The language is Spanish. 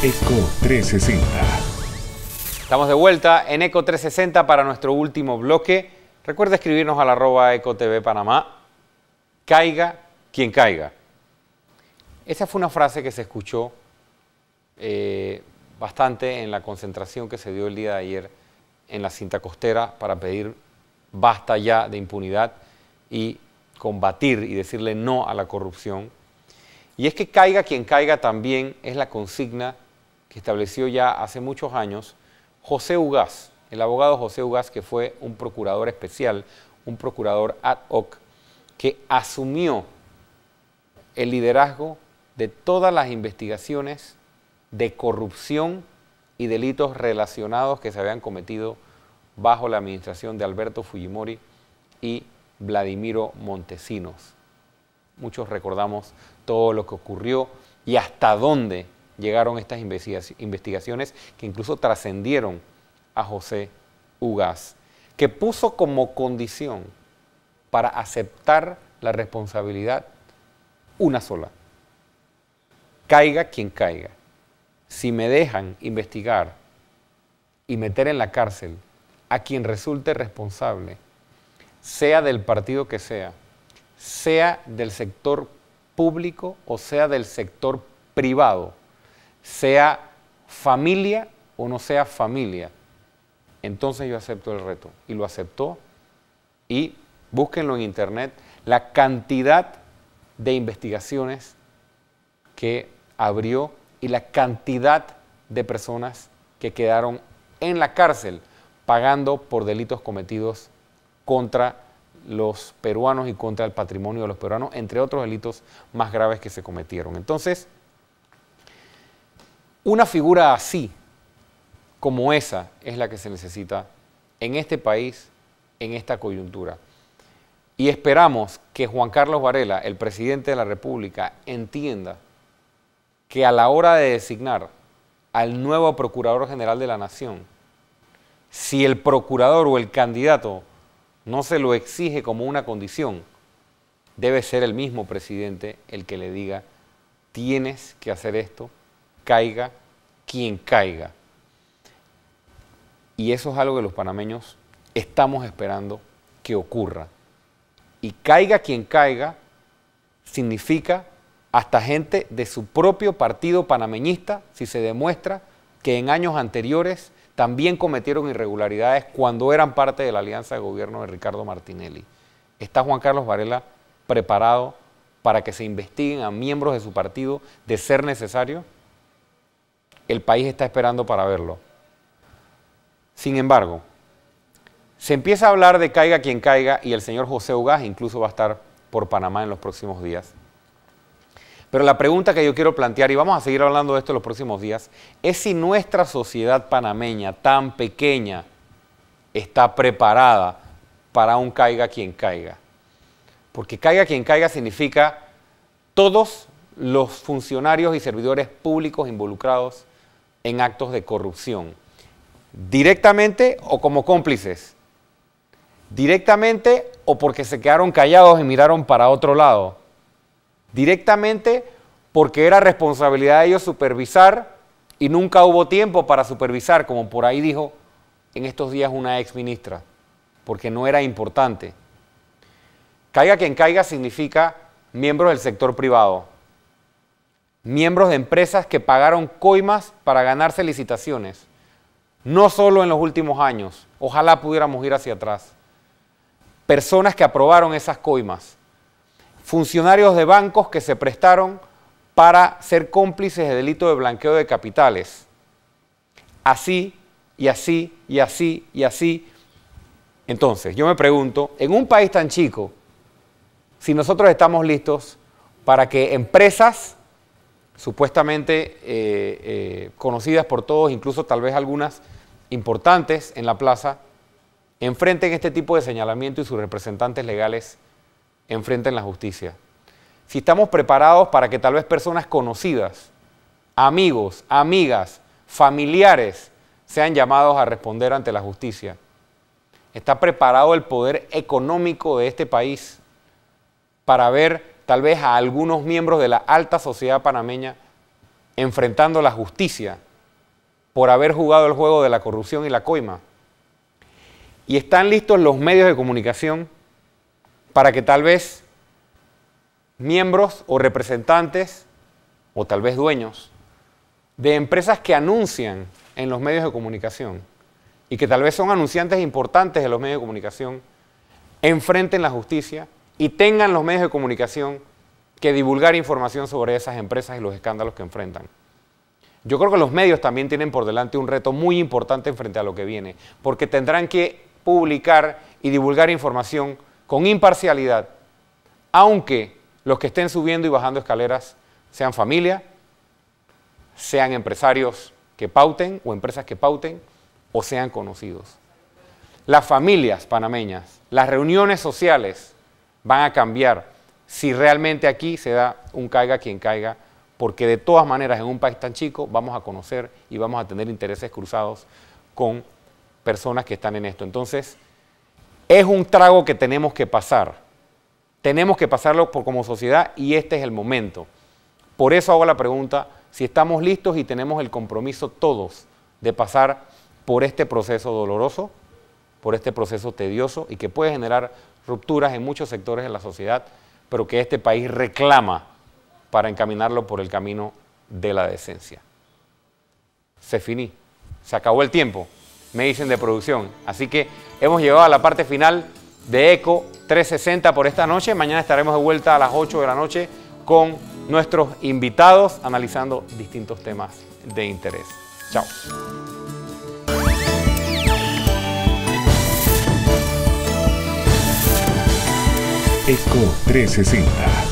Eco 360. Estamos de vuelta en Eco 360 para nuestro último bloque. Recuerda escribirnos al arroba TV Panamá. Caiga quien caiga. Esa fue una frase que se escuchó eh, bastante en la concentración que se dio el día de ayer en la cinta costera para pedir basta ya de impunidad y combatir y decirle no a la corrupción. Y es que caiga quien caiga también es la consigna que estableció ya hace muchos años José Ugaz, el abogado José Ugaz, que fue un procurador especial, un procurador ad hoc, que asumió el liderazgo de todas las investigaciones de corrupción y delitos relacionados que se habían cometido bajo la administración de Alberto Fujimori y Vladimiro Montesinos. Muchos recordamos todo lo que ocurrió y hasta dónde llegaron estas investigaciones que incluso trascendieron a José Ugas, que puso como condición para aceptar la responsabilidad una sola. Caiga quien caiga. Si me dejan investigar y meter en la cárcel a quien resulte responsable, sea del partido que sea, sea del sector público o sea del sector privado, sea familia o no sea familia, entonces yo acepto el reto. Y lo aceptó. Y búsquenlo en internet, la cantidad de investigaciones que abrió y la cantidad de personas que quedaron en la cárcel pagando por delitos cometidos contra los peruanos y contra el patrimonio de los peruanos, entre otros delitos más graves que se cometieron. Entonces, una figura así, como esa, es la que se necesita en este país, en esta coyuntura. Y esperamos que Juan Carlos Varela, el presidente de la República, entienda que a la hora de designar al nuevo Procurador General de la Nación, si el procurador o el candidato no se lo exige como una condición, debe ser el mismo presidente el que le diga, tienes que hacer esto caiga quien caiga. Y eso es algo que los panameños estamos esperando que ocurra. Y caiga quien caiga significa hasta gente de su propio partido panameñista, si se demuestra que en años anteriores también cometieron irregularidades cuando eran parte de la alianza de gobierno de Ricardo Martinelli. ¿Está Juan Carlos Varela preparado para que se investiguen a miembros de su partido de ser necesario? el país está esperando para verlo. Sin embargo, se empieza a hablar de caiga quien caiga y el señor José Ugaz incluso va a estar por Panamá en los próximos días. Pero la pregunta que yo quiero plantear, y vamos a seguir hablando de esto en los próximos días, es si nuestra sociedad panameña tan pequeña está preparada para un caiga quien caiga. Porque caiga quien caiga significa todos los funcionarios y servidores públicos involucrados en actos de corrupción, directamente o como cómplices, directamente o porque se quedaron callados y miraron para otro lado, directamente porque era responsabilidad de ellos supervisar y nunca hubo tiempo para supervisar, como por ahí dijo en estos días una ex ministra, porque no era importante. Caiga quien caiga significa miembros del sector privado miembros de empresas que pagaron coimas para ganarse licitaciones, no solo en los últimos años, ojalá pudiéramos ir hacia atrás, personas que aprobaron esas coimas, funcionarios de bancos que se prestaron para ser cómplices de delito de blanqueo de capitales. Así y así y así y así. Entonces, yo me pregunto, en un país tan chico, si nosotros estamos listos para que empresas supuestamente eh, eh, conocidas por todos, incluso tal vez algunas importantes en la plaza, enfrenten este tipo de señalamiento y sus representantes legales enfrenten la justicia. Si estamos preparados para que tal vez personas conocidas, amigos, amigas, familiares, sean llamados a responder ante la justicia. ¿Está preparado el poder económico de este país para ver tal vez a algunos miembros de la alta sociedad panameña enfrentando la justicia por haber jugado el juego de la corrupción y la coima. Y están listos los medios de comunicación para que tal vez miembros o representantes, o tal vez dueños, de empresas que anuncian en los medios de comunicación y que tal vez son anunciantes importantes de los medios de comunicación, enfrenten la justicia y tengan los medios de comunicación que divulgar información sobre esas empresas y los escándalos que enfrentan. Yo creo que los medios también tienen por delante un reto muy importante frente a lo que viene, porque tendrán que publicar y divulgar información con imparcialidad, aunque los que estén subiendo y bajando escaleras sean familia, sean empresarios que pauten o empresas que pauten o sean conocidos. Las familias panameñas, las reuniones sociales van a cambiar si realmente aquí se da un caiga quien caiga, porque de todas maneras en un país tan chico vamos a conocer y vamos a tener intereses cruzados con personas que están en esto. Entonces, es un trago que tenemos que pasar. Tenemos que pasarlo por, como sociedad y este es el momento. Por eso hago la pregunta, si estamos listos y tenemos el compromiso todos de pasar por este proceso doloroso, por este proceso tedioso y que puede generar rupturas en muchos sectores de la sociedad, pero que este país reclama para encaminarlo por el camino de la decencia. Se finí, se acabó el tiempo, me dicen de producción. Así que hemos llegado a la parte final de ECO 360 por esta noche. Mañana estaremos de vuelta a las 8 de la noche con nuestros invitados analizando distintos temas de interés. Chao. Eco 360.